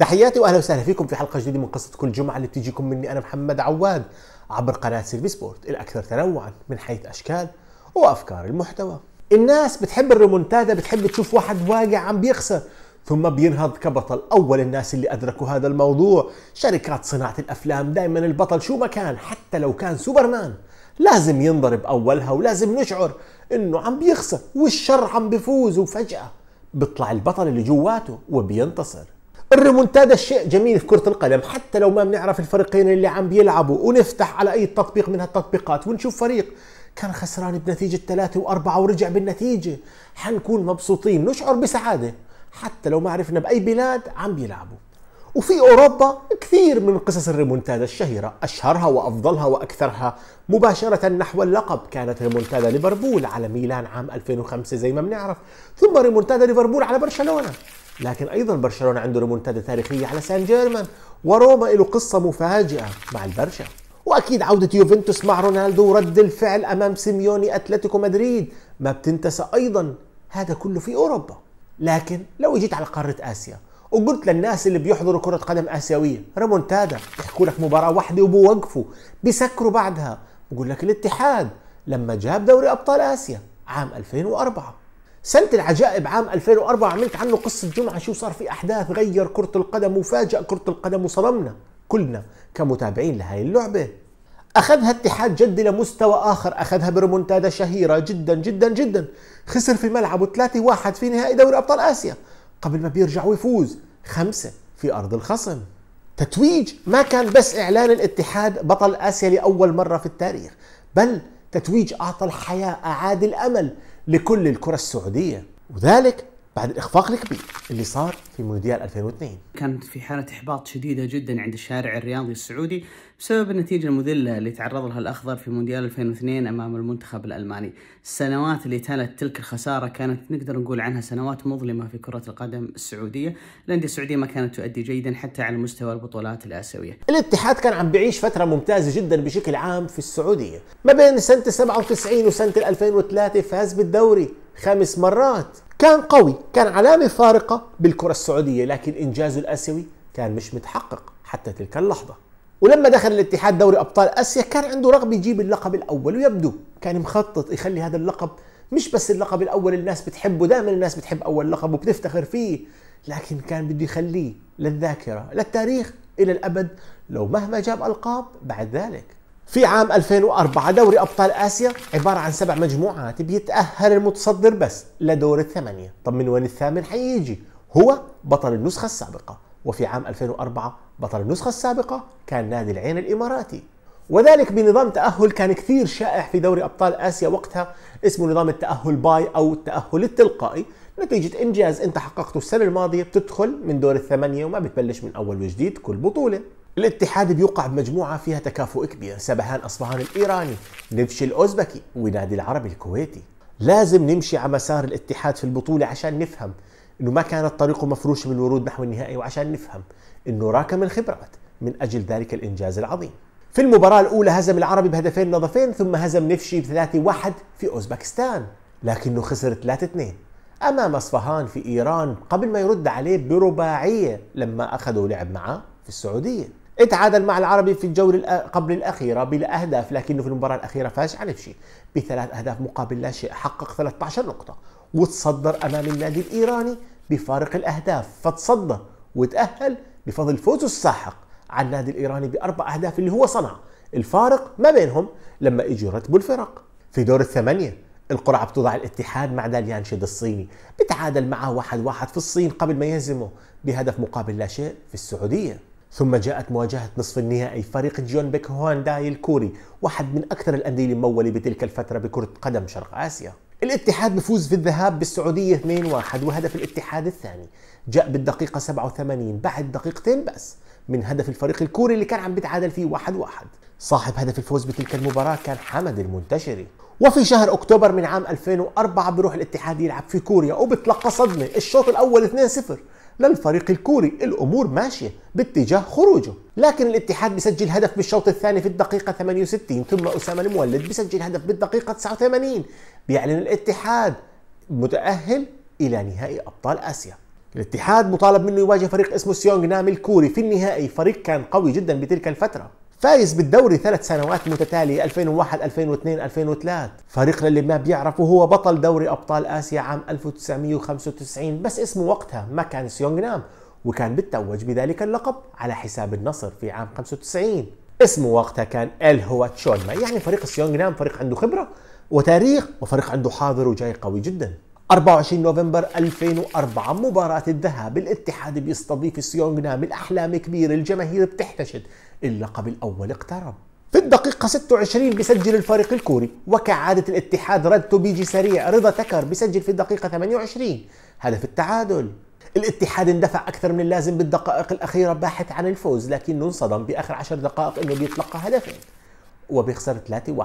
تحياتي واهلا وسهلا فيكم في حلقه جديده من قصه كل جمعه اللي بتجيكم مني انا محمد عواد عبر قناه سيرفي سبورت الاكثر تنوعا من حيث اشكال وافكار المحتوى. الناس بتحب الريمونتادا بتحب تشوف واحد واقع عم بيخسر ثم بينهض كبطل اول الناس اللي ادركوا هذا الموضوع شركات صناعه الافلام دائما البطل شو ما كان حتى لو كان سوبرمان لازم ينضرب اولها ولازم نشعر انه عم بيخسر والشر عم بيفوز وفجاه بيطلع البطل اللي جواته وبينتصر الريمونتادا شيء جميل في كرة القدم حتى لو ما بنعرف الفريقين اللي عم بيلعبوا ونفتح على أي تطبيق من هالتطبيقات ونشوف فريق كان خسران بنتيجة ثلاثة وأربعة ورجع بالنتيجة حنكون مبسوطين نشعر بسعادة حتى لو ما عرفنا بأي بلاد عم بيلعبوا وفي أوروبا كثير من قصص الريمونتادا الشهيرة أشهرها وأفضلها وأكثرها مباشرة نحو اللقب كانت ريمونتادا ليفربول على ميلان عام 2005 زي ما بنعرف ثم ريمونتادا ليفربول على برشلونة لكن ايضا برشلونه عنده ريمونتادا تاريخيه على سان جيرمان وروما له قصه مفاجئه مع البرشا واكيد عوده يوفنتوس مع رونالدو ورد الفعل امام سيميوني اتلتيكو مدريد ما بتنتسى ايضا هذا كله في اوروبا لكن لو جيت على قاره اسيا وقلت للناس اللي بيحضروا كرة قدم آسيوية ريمونتادا يحكوا لك مباراة واحدة وبوقفوا بيسكروا بعدها بقول لك الاتحاد لما جاب دوري أبطال آسيا عام 2004 سنة العجائب عام 2004 عملت عنه قصة جمعة شو صار في أحداث غير كرة القدم وفاجأ كرة القدم وصدمنا كلنا كمتابعين لهي اللعبة أخذها اتحاد جد لمستوى آخر أخذها برمونتادا شهيرة جدا جدا جدا خسر في ملعبه 3-1 في نهائي دوري أبطال آسيا قبل ما بيرجع ويفوز خمسة في أرض الخصم تتويج ما كان بس إعلان الاتحاد بطل آسيا لأول مرة في التاريخ بل تتويج أعطى الحياة أعاد الأمل لكل الكرة السعودية وذلك بعد الإخفاق الكبير اللي صار في مونديال 2002 كانت في حالة إحباط شديدة جدا عند الشارع الرياضي السعودي بسبب النتيجة المذلة اللي تعرض لها الأخضر في مونديال 2002 أمام المنتخب الألماني السنوات اللي تلت تلك الخسارة كانت نقدر نقول عنها سنوات مظلمة في كرة القدم السعودية الأندية السعودية ما كانت تؤدي جيدا حتى على مستوى البطولات الآسيوية الاتحاد كان عم بيعيش فترة ممتازة جدا بشكل عام في السعودية ما بين سنة 97 وسنة 2003 فاز بالدوري خمس مرات كان قوي كان علامة فارقة بالكرة السعودية لكن إنجازه الآسيوي كان مش متحقق حتى تلك اللحظة ولما دخل الاتحاد دوري ابطال اسيا كان عنده رغبه يجيب اللقب الاول ويبدو كان مخطط يخلي هذا اللقب مش بس اللقب الاول الناس بتحبه دائما الناس بتحب اول لقب وبتفتخر فيه لكن كان بده يخليه للذاكره للتاريخ الى الابد لو مهما جاب القاب بعد ذلك في عام 2004 دوري ابطال اسيا عباره عن سبع مجموعات بيتاهل المتصدر بس لدور الثمانيه طب من وين الثامن حيجي هو بطل النسخه السابقه وفي عام 2004 بطل النسخة السابقة كان نادي العين الإماراتي وذلك بنظام تأهل كان كثير شائع في دوري أبطال آسيا وقتها اسمه نظام التأهل باي أو التأهل التلقائي نتيجة إنجاز أنت حققته السنة الماضية بتدخل من دور الثمانية وما بتبلش من أول وجديد كل بطولة الاتحاد بيوقع بمجموعة فيها تكافؤ كبير سبهان أصفهان الإيراني نبشي الأوزبكي ونادي العربي الكويتي لازم نمشي على مسار الاتحاد في البطولة عشان نفهم انه ما كانت طريقه مفروشه بالورود نحو النهائي وعشان نفهم انه راكم الخبرات من اجل ذلك الانجاز العظيم. في المباراة الأولى هزم العربي بهدفين نظفين ثم هزم نفشي ب 3-1 في أوزبكستان لكنه خسر 3-2 أمام أصفهان في إيران قبل ما يرد عليه برباعية لما أخذوا لعب معه في السعودية اتعادل مع العربي في الجولة قبل الأخيرة بلا أهداف لكنه في المباراة الأخيرة فاز على نفشي بثلاث أهداف مقابل لا شيء حقق 13 نقطة وتصدر امام النادي الايراني بفارق الاهداف فتصدر وتاهل بفضل فوزه الساحق على النادي الايراني باربع اهداف اللي هو صنع الفارق ما بينهم لما اجوا رتبوا الفرق في دور الثمانيه القرعة بتوضع الاتحاد مع داليانشيد الصيني بتعادل معه واحد واحد في الصين قبل ما يهزمه بهدف مقابل لا شيء في السعودية ثم جاءت مواجهة نصف النهائي فريق جون بيك هوانداي الكوري واحد من أكثر الأندية الممولة بتلك الفترة بكرة قدم شرق آسيا الاتحاد بفوز في الذهاب بالسعودية 2-1 وهدف الاتحاد الثاني جاء بالدقيقة 87 بعد دقيقتين بس من هدف الفريق الكوري اللي كان عم بيتعادل فيه 1-1 صاحب هدف الفوز بتلك المباراة كان حمد المنتشري وفي شهر اكتوبر من عام 2004 بروح الاتحاد يلعب في كوريا وبتلقى صدمة الشوط الاول 2-0 للفريق الكوري الأمور ماشية باتجاه خروجه لكن الاتحاد بيسجل هدف بالشوط الثاني في الدقيقة 68 ثم أسامة المولد بيسجل هدف بالدقيقة 89 بيعلن الاتحاد متأهل إلى نهائي أبطال آسيا الاتحاد مطالب منه يواجه فريق اسمه سيونغ نام الكوري في النهائي فريق كان قوي جدا بتلك الفترة فايز بالدوري ثلاث سنوات متتالية 2001 2002 2003 فريق للي ما بيعرفه هو بطل دوري أبطال آسيا عام 1995 بس اسمه وقتها ما كان سيونغ نام وكان بتوج بذلك اللقب على حساب النصر في عام 95 اسمه وقتها كان ال هو تشولما يعني فريق سيونغ نام فريق عنده خبرة وتاريخ وفريق عنده حاضر وجاي قوي جدا 24 نوفمبر 2004 مباراة الذهاب الاتحاد بيستضيف سيونغ نام الأحلام كبيرة الجماهير بتحتشد اللقب الأول اقترب في الدقيقة 26 بيسجل الفريق الكوري وكعادة الاتحاد ردته بيجي سريع رضا تكر بيسجل في الدقيقة 28 هدف التعادل الاتحاد اندفع أكثر من اللازم بالدقائق الأخيرة باحث عن الفوز لكنه انصدم بآخر 10 دقائق أنه بيتلقى هدفين وبيخسر 3-1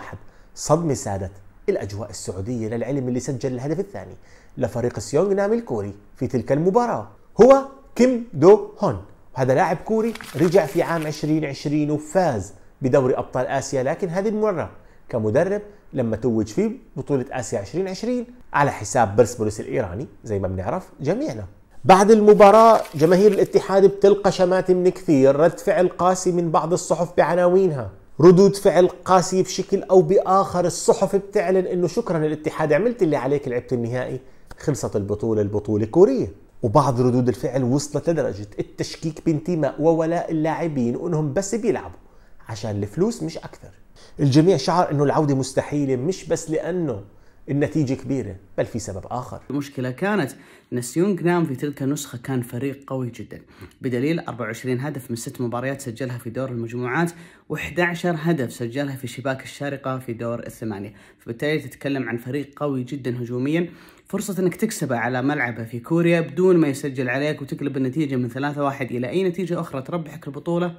صدمة سادت الأجواء السعودية للعلم اللي سجل الهدف الثاني لفريق سيونغ نام الكوري في تلك المباراة هو كيم دو هون هذا لاعب كوري رجع في عام 2020 وفاز بدوري أبطال آسيا لكن هذه المرة كمدرب لما توج في بطولة آسيا 2020 على حساب برسبوليس الإيراني زي ما بنعرف جميعنا بعد المباراة جماهير الاتحاد بتلقى شماتم كثير رد فعل قاسي من بعض الصحف بعناوينها ردود فعل قاسية بشكل أو بآخر الصحف بتعلن أنه شكرا للاتحاد عملت اللي عليك لعبت النهائي خلصت البطولة البطولة كورية وبعض ردود الفعل وصلت لدرجة التشكيك بانتماء وولاء اللاعبين وأنهم بس بيلعبوا عشان الفلوس مش أكثر الجميع شعر أنه العودة مستحيلة مش بس لأنه النتيجة كبيرة بل في سبب آخر المشكلة كانت أن سيونغ في تلك النسخة كان فريق قوي جدا بدليل 24 هدف من ست مباريات سجلها في دور المجموعات و11 هدف سجلها في شباك الشارقة في دور الثمانية فبالتالي تتكلم عن فريق قوي جدا هجوميا فرصة انك تكسبه على ملعبه في كوريا بدون ما يسجل عليك وتقلب النتيجة من 3-1 إلى أي نتيجة أخرى تربحك البطولة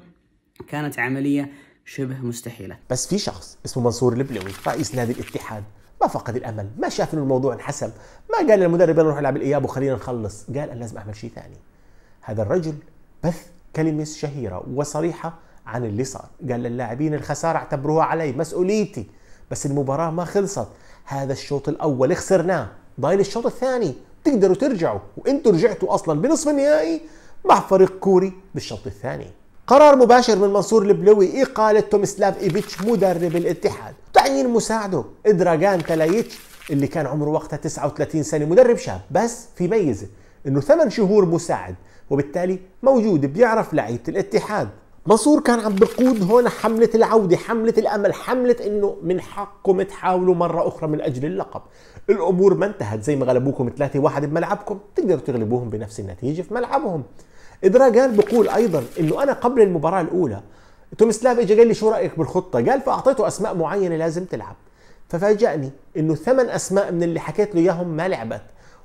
كانت عملية شبه مستحيلة بس في شخص اسمه منصور البلوي رئيس نادي الاتحاد ما فقد الامل ما شاف انه الموضوع انحسم ما قال للمدرب يلا نروح نلعب الاياب وخلينا نخلص قال انا لازم اعمل شيء ثاني هذا الرجل بث كلمه شهيره وصريحه عن اللي صار قال للاعبين الخساره اعتبروها علي مسؤوليتي بس المباراه ما خلصت هذا الشوط الاول خسرناه ضايل الشوط الثاني تقدروا ترجعوا وانتوا رجعتوا اصلا بنصف النهائي مع فريق كوري بالشوط الثاني قرار مباشر من منصور البلوي إقالة إيه تومسلاف إيفيتش مدرب الاتحاد تعيين مساعده إدراجان تلايتش اللي كان عمره وقتها 39 سنة مدرب شاب بس في ميزة إنه ثمان شهور مساعد وبالتالي موجود بيعرف لعيبة الاتحاد منصور كان عم بقود هون حملة العودة حملة الأمل حملة إنه من حقكم تحاولوا مرة أخرى من أجل اللقب الأمور ما انتهت زي ما غلبوكم 3-1 بملعبكم تقدروا تغلبوهم بنفس النتيجة في ملعبهم دراجان بقول ايضا انه انا قبل المباراه الاولى تومسلاف اجى قال لي شو رايك بالخطه؟ قال فاعطيته اسماء معينه لازم تلعب ففاجأني انه ثمان اسماء من اللي حكيت له اياهم ما لعبت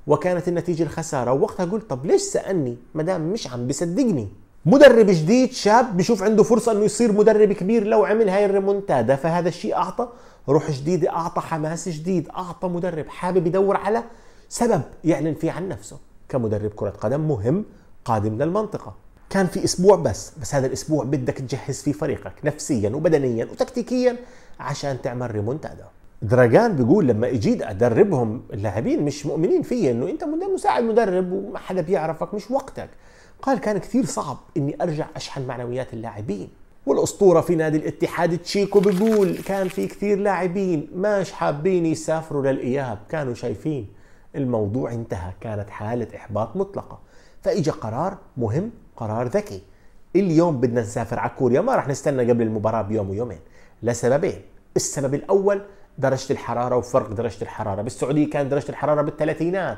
وكانت النتيجه الخساره ووقتها قلت طب ليش سالني ما دام مش عم بصدقني مدرب جديد شاب بشوف عنده فرصة انه يصير مدرب كبير لو عمل هاي الريمونتادا فهذا الشيء اعطى روح جديدة اعطى حماس جديد اعطى مدرب حابب يدور على سبب يعلن فيه عن نفسه كمدرب كرة قدم مهم قادم للمنطقة كان في اسبوع بس بس هذا الاسبوع بدك تجهز فيه فريقك نفسيا وبدنيا وتكتيكيا عشان تعمل ريمونتادا دراجان بيقول لما اجيت ادربهم اللاعبين مش مؤمنين فيا انه انت مساعد مدرب وما حدا بيعرفك مش وقتك قال كان كثير صعب اني ارجع اشحن معنويات اللاعبين والأسطورة في نادي الاتحاد تشيكو بيقول كان في كثير لاعبين مش حابين يسافروا للإياب كانوا شايفين الموضوع انتهى كانت حالة إحباط مطلقة فاجى قرار مهم قرار ذكي اليوم بدنا نسافر على كوريا ما رح نستنى قبل المباراه بيوم ويومين لسببين السبب الاول درجه الحراره وفرق درجه الحراره بالسعوديه كان درجه الحراره بالثلاثينات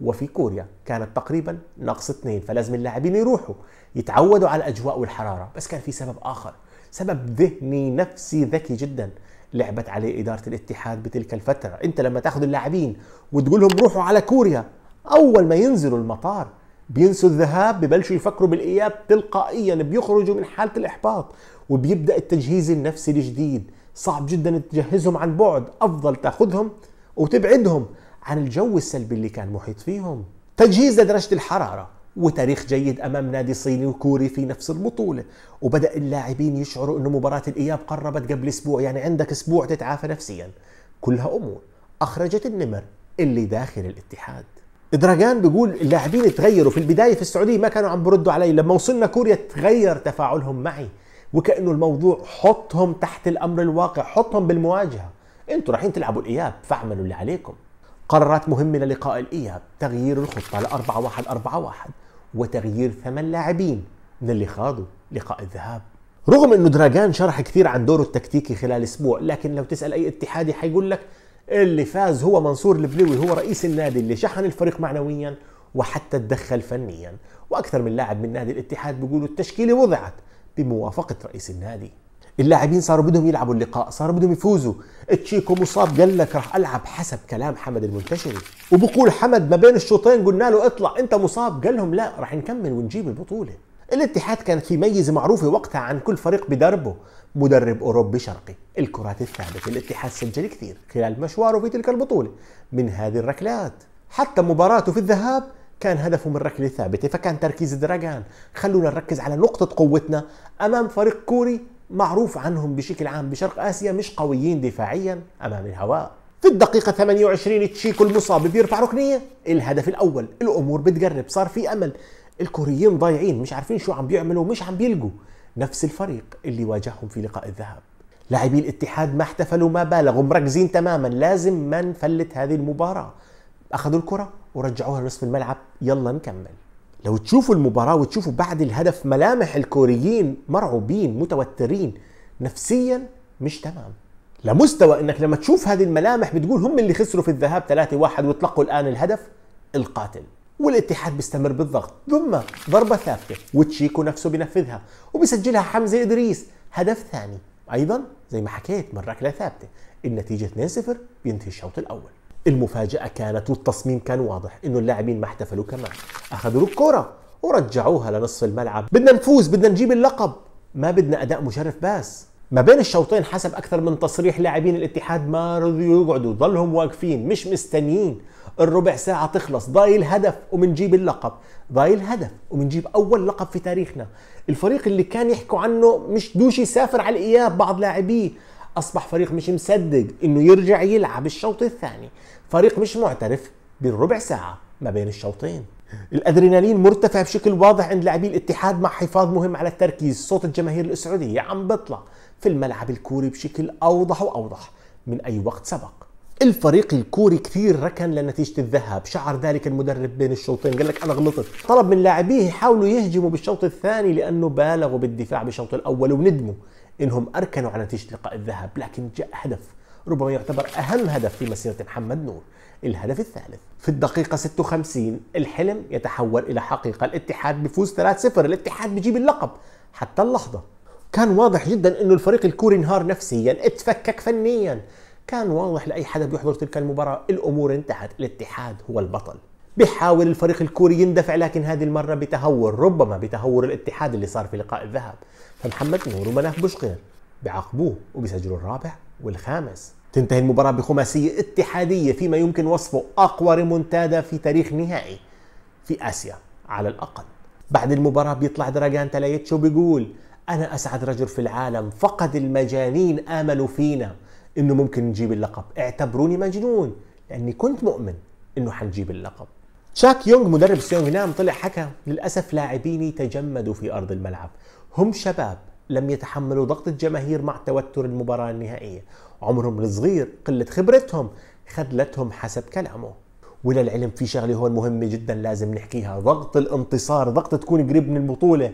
وفي كوريا كانت تقريبا ناقص اثنين فلازم اللاعبين يروحوا يتعودوا على الاجواء والحراره بس كان في سبب اخر سبب ذهني نفسي ذكي جدا لعبت عليه إدارة الاتحاد بتلك الفترة أنت لما تاخذ اللاعبين وتقول لهم روحوا على كوريا أول ما ينزلوا المطار بينسوا الذهاب ببلشوا يفكروا بالاياب تلقائيا بيخرجوا من حاله الاحباط وبيبدا التجهيز النفسي الجديد صعب جدا تجهزهم عن بعد افضل تاخذهم وتبعدهم عن الجو السلبي اللي كان محيط فيهم تجهيز لدرجه الحراره وتاريخ جيد امام نادي صيني وكوري في نفس البطوله وبدا اللاعبين يشعروا انه مباراه الاياب قربت قبل اسبوع يعني عندك اسبوع تتعافى نفسيا كلها امور اخرجت النمر اللي داخل الاتحاد ادراجان بيقول اللاعبين اتغيروا في البدايه في السعوديه ما كانوا عم بردوا علي لما وصلنا كوريا تغير تفاعلهم معي وكانه الموضوع حطهم تحت الامر الواقع حطهم بالمواجهه انتوا رايحين تلعبوا الاياب فاعملوا اللي عليكم قرارات مهمه للقاء الاياب تغيير الخطه ل 4 1 4 1 وتغيير ثمان لاعبين من اللي خاضوا لقاء الذهاب رغم انه دراجان شرح كثير عن دوره التكتيكي خلال اسبوع لكن لو تسال اي اتحادي حيقول لك اللي فاز هو منصور البلوي هو رئيس النادي اللي شحن الفريق معنويا وحتى تدخل فنيا واكثر من لاعب من نادي الاتحاد بيقولوا التشكيله وضعت بموافقه رئيس النادي اللاعبين صاروا بدهم يلعبوا اللقاء صاروا بدهم يفوزوا تشيكو مصاب قال لك راح العب حسب كلام حمد المنتشري وبقول حمد ما بين الشوطين قلنا له اطلع انت مصاب قال لهم لا راح نكمل ونجيب البطوله الاتحاد كان في ميز معروف وقتها عن كل فريق بدربه مدرب أوروبي شرقي الكرات الثابتة الاتحاد سجل كثير خلال مشواره في تلك البطولة من هذه الركلات حتى مباراته في الذهاب كان هدفه من الركله الثابته فكان تركيز دراجان خلونا نركز على نقطة قوتنا أمام فريق كوري معروف عنهم بشكل عام بشرق آسيا مش قويين دفاعيا أمام الهواء في الدقيقة 28 تشيكو المصاب بيرفع ركنية الهدف الأول الأمور بتقرب صار في أمل الكوريين ضايعين مش عارفين شو عم بيعملوا ومش عم بيلقوا نفس الفريق اللي واجههم في لقاء الذهاب لاعبي الاتحاد ما احتفلوا ما بالغوا مركزين تماما لازم ما نفلت هذه المباراة أخذوا الكرة ورجعوها لنصف الملعب يلا نكمل لو تشوفوا المباراة وتشوفوا بعد الهدف ملامح الكوريين مرعوبين متوترين نفسيا مش تمام لمستوى انك لما تشوف هذه الملامح بتقول هم اللي خسروا في الذهاب 3-1 وتلقوا الان الهدف القاتل والاتحاد بيستمر بالضغط ثم ضربة ثابتة وتشيكو نفسه بينفذها وبيسجلها حمزة إدريس هدف ثاني أيضا زي ما حكيت من ركلة ثابتة النتيجة 2-0 بينتهي الشوط الأول المفاجأة كانت والتصميم كان واضح إنه اللاعبين ما احتفلوا كمان أخذوا الكرة ورجعوها لنصف الملعب بدنا نفوز بدنا نجيب اللقب ما بدنا أداء مشرف بس ما بين الشوطين حسب اكثر من تصريح لاعبين الاتحاد ما رضوا يقعدوا ضلهم واقفين مش مستنيين الربع ساعة تخلص ضايل هدف ومنجيب اللقب ضايل هدف ومنجيب أول لقب في تاريخنا الفريق اللي كان يحكوا عنه مش دوش يسافر على الإياب بعض لاعبيه أصبح فريق مش مصدق إنه يرجع يلعب الشوط الثاني فريق مش معترف بالربع ساعة ما بين الشوطين الادرينالين مرتفع بشكل واضح عند لاعبي الاتحاد مع حفاظ مهم على التركيز صوت الجماهير السعوديه عم بطلع في الملعب الكوري بشكل اوضح واوضح من اي وقت سبق الفريق الكوري كثير ركن لنتيجة الذهاب شعر ذلك المدرب بين الشوطين قال لك أنا غلطت طلب من لاعبيه يحاولوا يهجموا بالشوط الثاني لأنه بالغوا بالدفاع بالشوط الأول وندموا إنهم أركنوا على نتيجة لقاء الذهاب لكن جاء هدف ربما يعتبر أهم هدف في مسيرة محمد نور الهدف الثالث في الدقيقة 56 الحلم يتحول إلى حقيقة الاتحاد بفوز 3-0 الاتحاد بيجيب اللقب حتى اللحظة كان واضح جدا انه الفريق الكوري انهار نفسيا اتفكك فنيا كان واضح لاي حدا بيحضر تلك المباراه الامور انتهت الاتحاد هو البطل بيحاول الفريق الكوري يندفع لكن هذه المره بتهور ربما بتهور الاتحاد اللي صار في لقاء الذهب فمحمد نور ومناف بشقير بعاقبوه وبيسجلوا الرابع والخامس تنتهي المباراة بخماسية اتحادية فيما يمكن وصفه أقوى ريمونتادا في تاريخ نهائي في آسيا على الأقل بعد المباراة بيطلع دراجان تلايتشو بيقول أنا أسعد رجل في العالم فقد المجانين آمنوا فينا إنه ممكن نجيب اللقب اعتبروني مجنون لأني كنت مؤمن إنه حنجيب اللقب تشاك يونغ مدرب سيونغ نام طلع حكى للأسف لاعبيني تجمدوا في أرض الملعب هم شباب لم يتحملوا ضغط الجماهير مع توتر المباراة النهائية عمرهم الصغير قلة خبرتهم خذلتهم حسب كلامه وللعلم في شغله هون مهمة جدا لازم نحكيها ضغط الانتصار ضغط تكون قريب من البطولة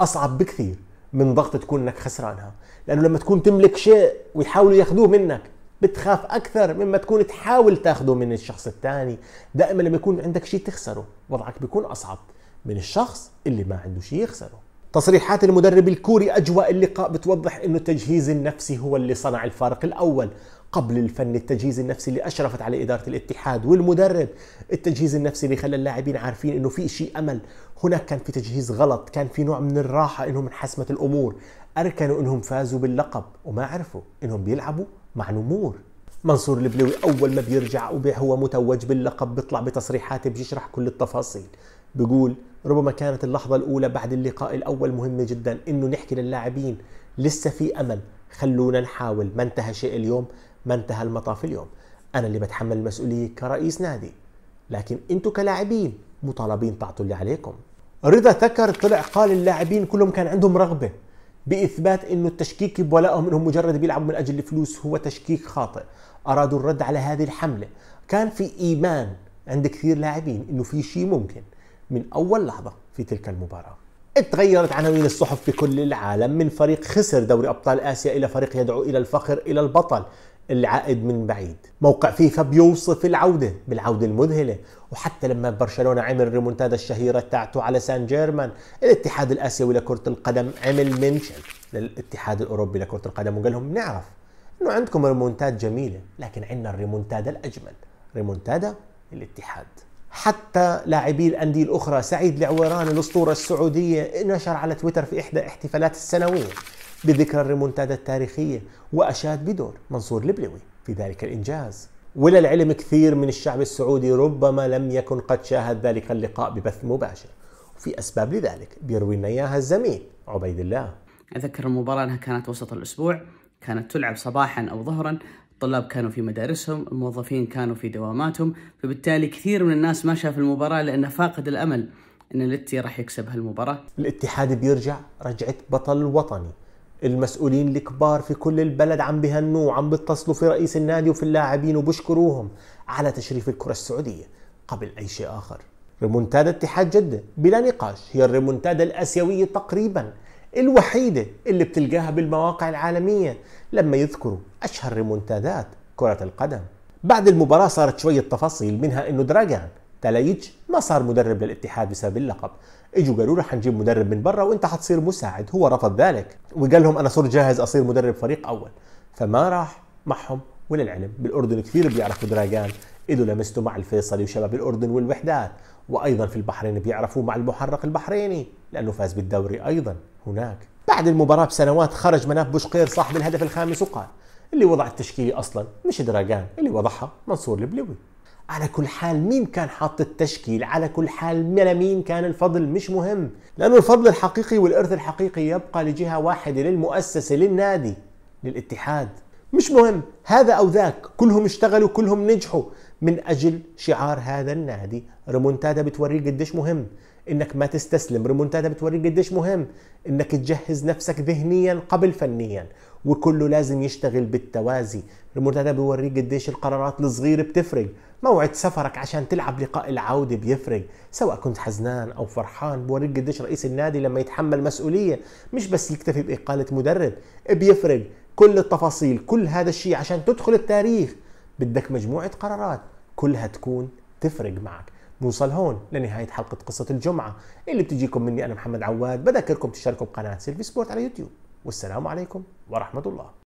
أصعب بكثير من ضغط تكون انك خسرانها لانه لما تكون تملك شيء ويحاولوا ياخذوه منك بتخاف اكثر مما تكون تحاول تاخذه من الشخص الثاني دائما لما يكون عندك شيء تخسره وضعك بيكون اصعب من الشخص اللي ما عنده شيء يخسره تصريحات المدرب الكوري أجواء اللقاء بتوضح أنه التجهيز النفسي هو اللي صنع الفارق الأول قبل الفن التجهيز النفسي اللي أشرفت على إدارة الاتحاد والمدرب التجهيز النفسي اللي خلى اللاعبين عارفين أنه في شيء أمل هناك كان في تجهيز غلط كان في نوع من الراحة أنهم انحسمت الأمور أركنوا أنهم فازوا باللقب وما عرفوا أنهم بيلعبوا مع نمور منصور البلوي أول ما بيرجع وبيع هو متوج باللقب بيطلع بتصريحات بيشرح كل التفاصيل بيقول ربما كانت اللحظة الأولى بعد اللقاء الأول مهمة جدا إنه نحكي للاعبين لسه في أمل خلونا نحاول ما انتهى شيء اليوم ما انتهى المطاف اليوم أنا اللي بتحمل المسؤولية كرئيس نادي لكن أنتوا كلاعبين مطالبين تعطوا اللي عليكم رضا تكر طلع قال اللاعبين كلهم كان عندهم رغبة بإثبات أنه التشكيك بولائهم أنهم مجرد بيلعبوا من أجل الفلوس هو تشكيك خاطئ أرادوا الرد على هذه الحملة كان في إيمان عند كثير لاعبين أنه في شيء ممكن من أول لحظة في تلك المباراة تغيرت عناوين الصحف في كل العالم من فريق خسر دوري أبطال آسيا إلى فريق يدعو إلى الفخر إلى البطل العائد من بعيد موقع فيفا بيوصف العودة بالعودة المذهلة وحتى لما برشلونة عمل ريمونتادا الشهيرة تاعته على سان جيرمان الاتحاد الآسيوي لكرة القدم عمل منشن للاتحاد الأوروبي لكرة القدم وقال لهم نعرف أنه عندكم ريمونتاد جميلة لكن عندنا الريمونتادا الأجمل ريمونتادا الاتحاد حتى لاعبي الأندية الأخرى سعيد العويران الأسطورة السعودية نشر على تويتر في إحدى احتفالات السنوية بذكرى الريمونتادا التاريخية وأشاد بدور منصور البلوي في ذلك الإنجاز وللعلم كثير من الشعب السعودي ربما لم يكن قد شاهد ذلك اللقاء ببث مباشر وفي أسباب لذلك بيروي لنا إياها الزميل عبيد الله أذكر المباراة أنها كانت وسط الأسبوع كانت تلعب صباحا أو ظهرا الطلاب كانوا في مدارسهم الموظفين كانوا في دواماتهم فبالتالي كثير من الناس ما شاف المباراة لأنه فاقد الأمل أن الاتي راح يكسب هالمباراة الاتحاد بيرجع رجعة بطل وطني المسؤولين الكبار في كل البلد عم بهنوا وعم بيتصلوا في رئيس النادي وفي اللاعبين وبشكروهم على تشريف الكرة السعودية قبل أي شيء آخر ريمونتادا اتحاد جدة بلا نقاش هي الريمونتادا الآسيوية تقريبا الوحيدة اللي بتلقاها بالمواقع العالمية لما يذكروا أشهر ريمونتادات كرة القدم بعد المباراة صارت شوية تفاصيل منها إنه دراجان تلايتش ما صار مدرب للاتحاد بسبب اللقب اجوا قالوا له حنجيب مدرب من برا وانت حتصير مساعد هو رفض ذلك وقال لهم انا صرت جاهز اصير مدرب فريق اول فما راح معهم وللعلم بالاردن كثير بيعرفوا دراجان إله لمسته مع الفيصلي وشباب الاردن والوحدات وايضا في البحرين بيعرفوه مع المحرق البحريني لأنه فاز بالدوري أيضا هناك بعد المباراة بسنوات خرج مناف بوشقير صاحب الهدف الخامس وقال اللي وضع التشكيلة أصلا مش دراجان اللي وضعها منصور البلوي على كل حال مين كان حاط التشكيل على كل حال مين كان الفضل مش مهم لأنه الفضل الحقيقي والإرث الحقيقي يبقى لجهة واحدة للمؤسسة للنادي للاتحاد مش مهم هذا أو ذاك كلهم اشتغلوا كلهم نجحوا من أجل شعار هذا النادي ريمونتادا بتوريك قديش مهم انك ما تستسلم ريمونتادا بتوريك قديش مهم انك تجهز نفسك ذهنيا قبل فنيا وكله لازم يشتغل بالتوازي ريمونتادا بيوريك قديش القرارات الصغيرة بتفرق موعد سفرك عشان تلعب لقاء العودة بيفرق سواء كنت حزنان أو فرحان بوريك قديش رئيس النادي لما يتحمل مسؤولية مش بس يكتفي بإقالة مدرب بيفرق كل التفاصيل كل هذا الشيء عشان تدخل التاريخ بدك مجموعة قرارات كلها تكون تفرق معك نوصل هون لنهايه حلقه قصه الجمعه اللي بتجيكم مني انا محمد عواد بذكركم تشتركوا بقناه سيلفي سبورت على يوتيوب والسلام عليكم ورحمه الله